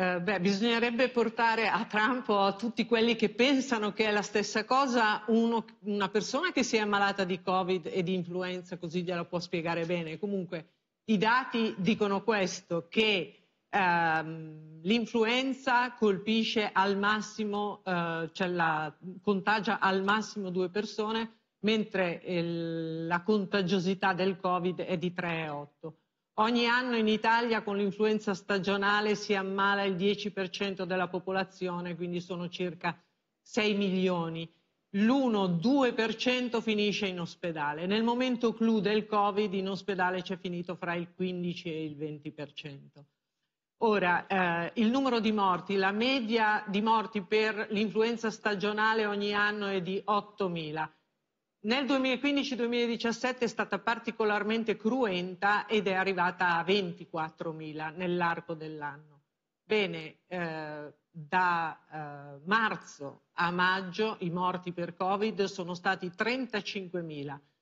Eh, beh, bisognerebbe portare a Trump o a tutti quelli che pensano che è la stessa cosa uno, una persona che si è ammalata di Covid e di influenza, così gliela può spiegare bene. Comunque, i dati dicono questo, che ehm, l'influenza colpisce al massimo, eh, cioè la, contagia al massimo due persone, mentre il, eh, la contagiosità del Covid è di 3,8. Ogni anno in Italia con l'influenza stagionale si ammala il 10% della popolazione, quindi sono circa 6 milioni. L'1-2% finisce in ospedale. Nel momento clou del Covid in ospedale c'è finito fra il 15 e il 20%. Ora, eh, il numero di morti, la media di morti per l'influenza stagionale ogni anno è di 8.000. Nel 2015-2017 è stata particolarmente cruenta ed è arrivata a 24.000 nell'arco dell'anno. Bene, eh, da eh, marzo a maggio i morti per Covid sono stati 35.000,